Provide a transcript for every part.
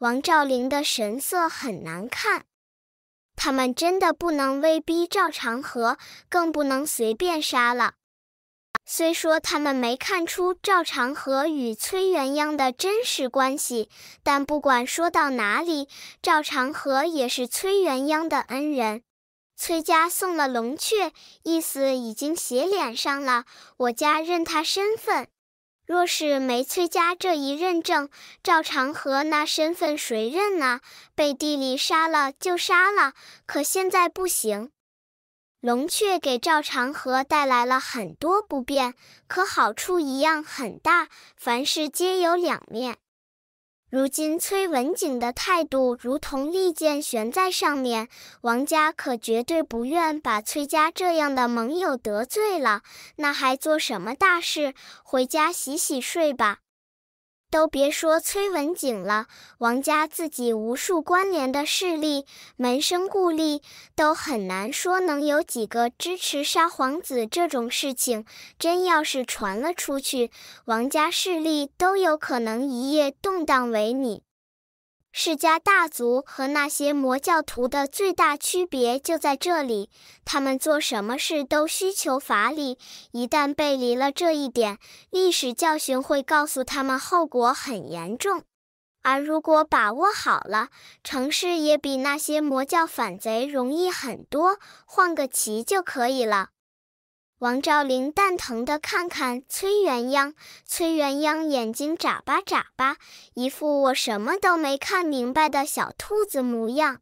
王兆麟的神色很难看，他们真的不能威逼赵长河，更不能随便杀了。虽说他们没看出赵长河与崔元秧的真实关系，但不管说到哪里，赵长河也是崔元秧的恩人。崔家送了龙雀，意思已经写脸上了，我家认他身份。若是没崔家这一认证，赵长河那身份谁认啊？背地里杀了就杀了，可现在不行。龙雀给赵长河带来了很多不便，可好处一样很大。凡事皆有两面。如今崔文景的态度如同利剑悬在上面，王家可绝对不愿把崔家这样的盟友得罪了，那还做什么大事？回家洗洗睡吧。都别说崔文景了，王家自己无数关联的势力、门生故吏，都很难说能有几个支持杀皇子这种事情。真要是传了出去，王家势力都有可能一夜动荡为你。世家大族和那些魔教徒的最大区别就在这里，他们做什么事都需求法理，一旦背离了这一点，历史教训会告诉他们后果很严重。而如果把握好了，成事也比那些魔教反贼容易很多，换个旗就可以了。王兆林蛋疼的看看崔元央，崔元央眼睛眨巴眨巴，一副我什么都没看明白的小兔子模样。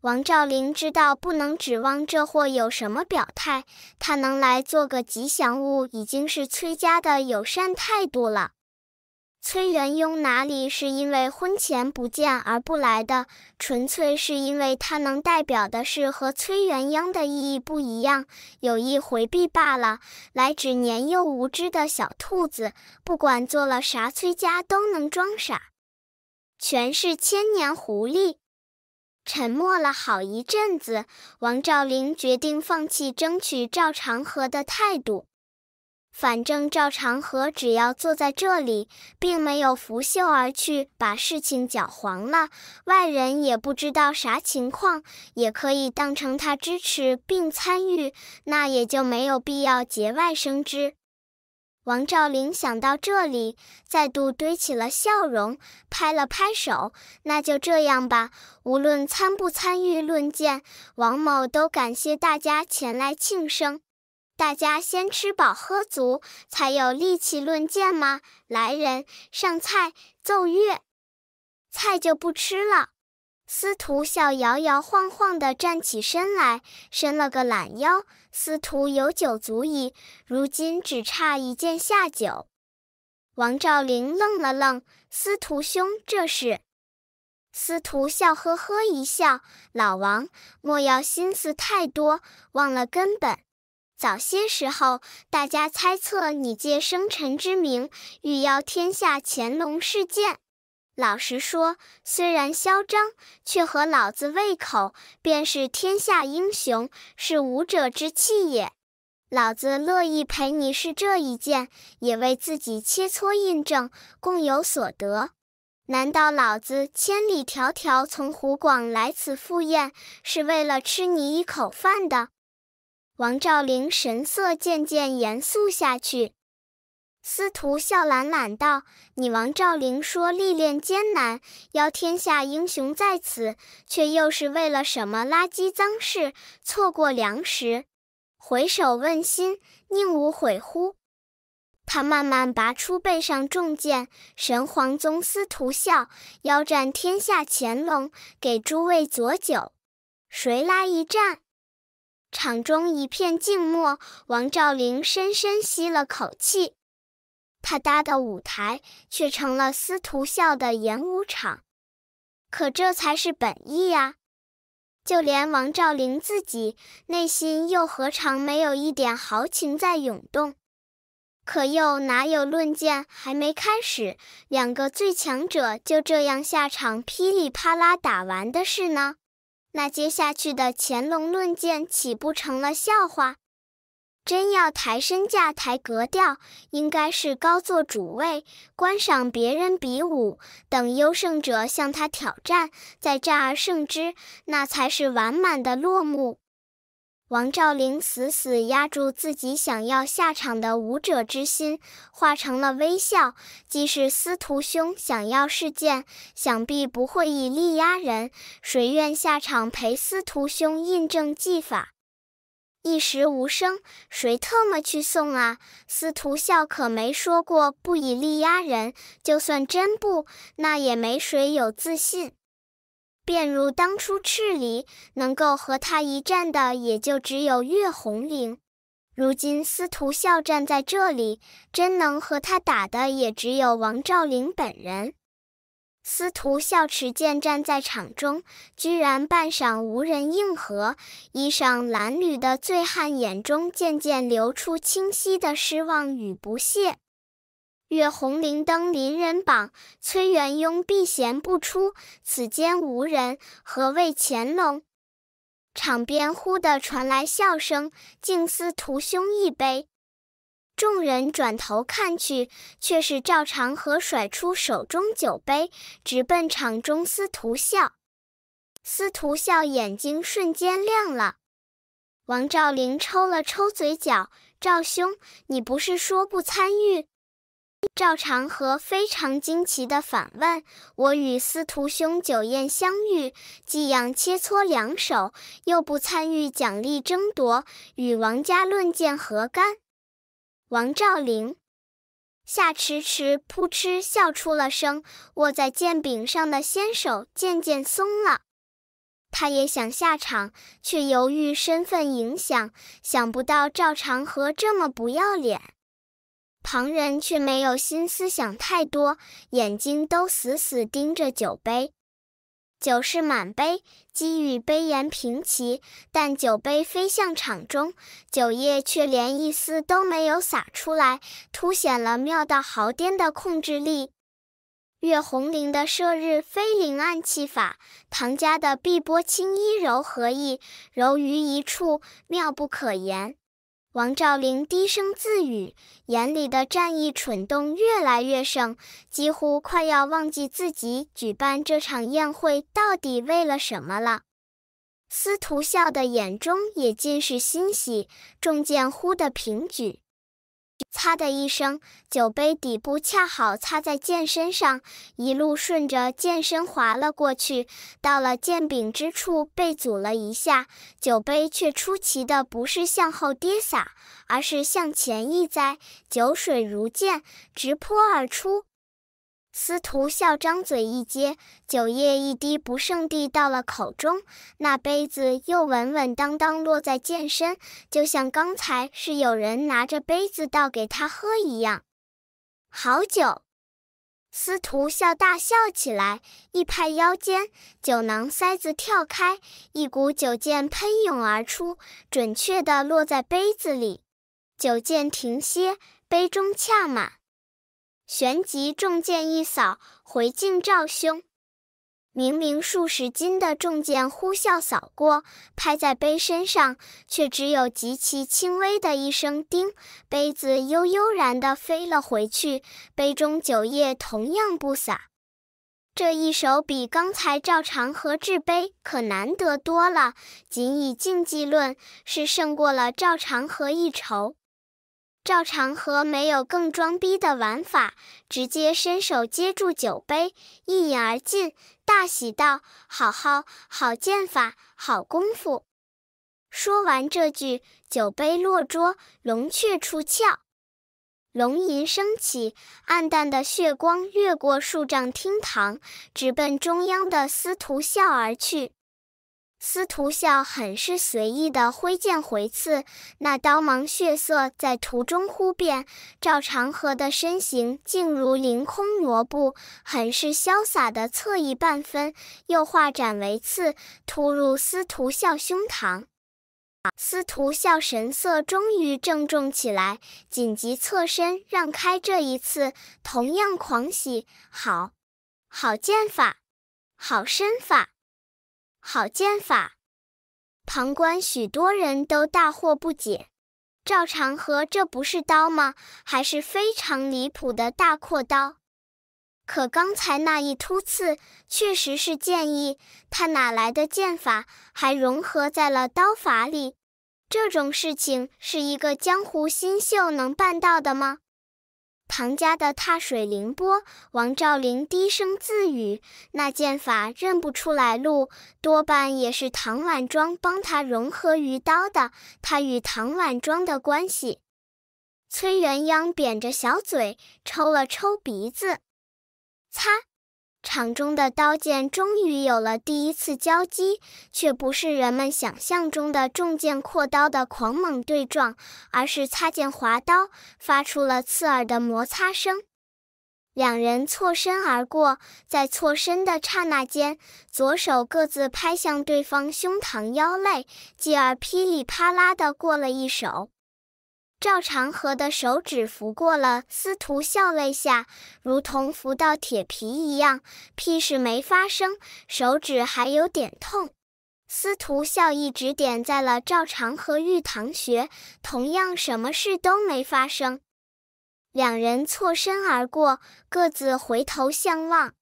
王兆林知道不能指望这货有什么表态，他能来做个吉祥物，已经是崔家的友善态度了。崔元雍哪里是因为婚前不见而不来的，纯粹是因为他能代表的是和崔元英的意义不一样，有意回避罢了。来指年幼无知的小兔子，不管做了啥，崔家都能装傻，全是千年狐狸。沉默了好一阵子，王兆林决定放弃争取赵长河的态度。反正赵长河只要坐在这里，并没有拂袖而去，把事情搅黄了。外人也不知道啥情况，也可以当成他支持并参与，那也就没有必要节外生枝。王兆林想到这里，再度堆起了笑容，拍了拍手：“那就这样吧，无论参不参与论剑，王某都感谢大家前来庆生。”大家先吃饱喝足，才有力气论剑吗？来人，上菜，奏乐。菜就不吃了。司徒笑摇摇晃晃地站起身来，伸了个懒腰。司徒有酒足矣，如今只差一件下酒。王兆龄愣了愣：“司徒兄，这是？”司徒笑呵呵一笑：“老王，莫要心思太多，忘了根本。”早些时候，大家猜测你借生辰之名，欲要天下乾隆事件。老实说，虽然嚣张，却合老子胃口，便是天下英雄，是武者之气也。老子乐意陪你是这一剑，也为自己切磋印证，共有所得。难道老子千里迢迢从湖广来此赴宴，是为了吃你一口饭的？王兆龄神色渐渐严肃下去，司徒笑懒懒道：“你王兆龄说历练艰难，邀天下英雄在此，却又是为了什么垃圾脏事？错过良时，回首问心，宁无悔乎？”他慢慢拔出背上重剑，神皇宗司徒笑邀战天下乾隆，给诸位佐酒，谁来一战？场中一片静默，王兆龄深深吸了口气。他搭的舞台却成了司徒笑的演武场，可这才是本意呀。就连王兆林自己，内心又何尝没有一点豪情在涌动？可又哪有论剑还没开始，两个最强者就这样下场噼里啪啦打完的事呢？那接下去的乾隆论剑岂不成了笑话？真要抬身价、抬格调，应该是高坐主位，观赏别人比武，等优胜者向他挑战，再战而胜之，那才是完满的落幕。王兆龄死死压住自己想要下场的武者之心，化成了微笑。既是司徒兄想要试剑，想必不会以力压人。谁愿下场陪司徒兄印证技法？一时无声，谁特么去送啊？司徒笑可没说过不以力压人，就算真不，那也没谁有自信。便如当初赤离，能够和他一战的，也就只有岳红玲。如今司徒笑站在这里，真能和他打的也只有王兆林本人。司徒笑持剑站在场中，居然半晌无人应和。衣裳褴褛的醉汉眼中渐渐流出清晰的失望与不屑。月红菱登邻人榜，崔元雍避嫌不出，此间无人，何谓乾隆？场边忽地传来笑声，敬司徒兄一杯。众人转头看去，却是赵长河甩出手中酒杯，直奔场中司徒笑。司徒笑眼睛瞬间亮了。王兆麟抽了抽嘴角，赵兄，你不是说不参与？赵长河非常惊奇地反问：“我与司徒兄酒宴相遇，既养切磋两手，又不参与奖励争夺，与王家论剑何干？”王兆林、夏迟迟扑哧笑出了声，握在剑柄上的纤手渐渐松了。他也想下场，却犹豫身份影响。想不到赵长河这么不要脸。旁人却没有心思想太多，眼睛都死死盯着酒杯。酒是满杯，击与杯沿平齐，但酒杯飞向场中，酒液却连一丝都没有洒出来，凸显了妙到毫颠的控制力。月红绫的射日飞翎暗器法，唐家的碧波轻衣柔和意，柔于一处，妙不可言。王兆玲低声自语，眼里的战意蠢动越来越盛，几乎快要忘记自己举办这场宴会到底为了什么了。司徒笑的眼中也尽是欣喜，重剑忽的平举。“擦”的一声，酒杯底部恰好擦在剑身上，一路顺着剑身滑了过去，到了剑柄之处被阻了一下，酒杯却出奇的不是向后跌洒，而是向前一栽，酒水如箭，直泼而出。司徒笑张嘴一接，酒液一滴不剩地到了口中，那杯子又稳稳当当落在剑身，就像刚才是有人拿着杯子倒给他喝一样。好酒！司徒笑大笑起来，一拍腰间酒囊塞子跳开，一股酒剑喷涌而出，准确地落在杯子里。酒剑停歇，杯中恰满。旋即，重剑一扫，回敬赵兄。明明数十斤的重剑呼啸扫过，拍在杯身上，却只有极其轻微的一声“叮”，杯子悠悠然的飞了回去，杯中酒液同样不洒。这一手比刚才赵长河掷杯可难得多了，仅以竞技论，是胜过了赵长河一筹。赵长河没有更装逼的玩法，直接伸手接住酒杯，一饮而尽，大喜道：“好好好，剑法好功夫！”说完这句，酒杯落桌，龙雀出鞘，龙吟升起，暗淡的血光越过数丈厅堂，直奔中央的司徒笑而去。司徒笑很是随意地挥剑回刺，那刀芒血色在途中忽变，赵长河的身形竟如凌空挪步，很是潇洒地侧翼半分，又化斩为刺，突入司徒笑胸膛。司徒笑神色终于郑重起来，紧急侧身让开这一次，同样狂喜，好，好剑法，好身法。好剑法，旁观许多人都大惑不解。赵长河，这不是刀吗？还是非常离谱的大阔刀。可刚才那一突刺确实是剑意，他哪来的剑法，还融合在了刀法里？这种事情是一个江湖新秀能办到的吗？唐家的踏水凌波，王兆林低声自语：“那剑法认不出来路，多半也是唐婉庄帮他融合于刀的。他与唐婉庄的关系。”崔元央扁着小嘴，抽了抽鼻子，擦。场中的刀剑终于有了第一次交击，却不是人们想象中的重剑阔刀的狂猛对撞，而是擦剑划刀，发出了刺耳的摩擦声。两人错身而过，在错身的刹那间，左手各自拍向对方胸膛腰肋，继而噼里啪啦的过了一手。赵长河的手指拂过了司徒笑泪下，如同拂到铁皮一样，屁事没发生，手指还有点痛。司徒笑一指点在了赵长河玉堂穴，同样什么事都没发生。两人错身而过，各自回头相望。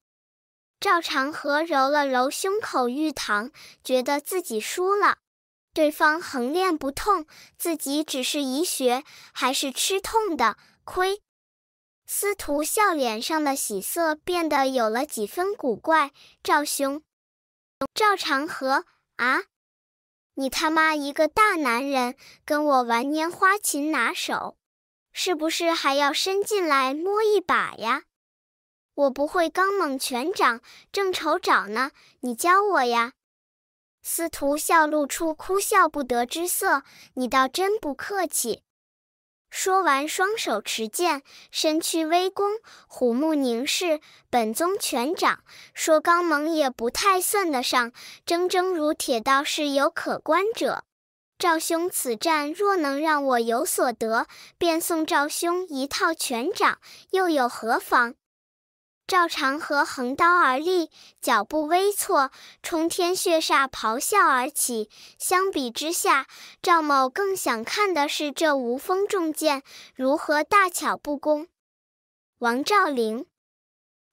赵长河揉了揉胸口玉堂，觉得自己输了。对方横练不痛，自己只是移穴，还是吃痛的亏。司徒笑脸上的喜色变得有了几分古怪。赵兄，赵长河啊，你他妈一个大男人，跟我玩拈花琴拿手，是不是还要伸进来摸一把呀？我不会刚猛拳掌，正愁找呢，你教我呀。司徒笑露出哭笑不得之色，你倒真不客气。说完，双手持剑，身躯微弓，虎目凝视，本宗拳掌，说刚猛也不太算得上，铮铮如铁倒是有可观者。赵兄，此战若能让我有所得，便送赵兄一套拳掌，又有何妨？赵长河横刀而立，脚步微错，冲天血煞咆哮而起。相比之下，赵某更想看的是这无锋重剑如何大巧不工。王兆林，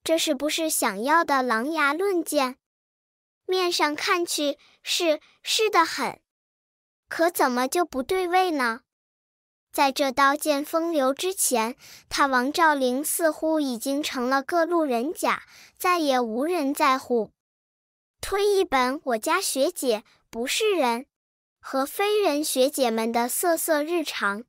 这是不是想要的狼牙论剑？面上看去是是的很，可怎么就不对味呢？在这刀剑风流之前，他王兆林似乎已经成了各路人甲，再也无人在乎。推一本《我家学姐不是人》和非人学姐们的色色日常。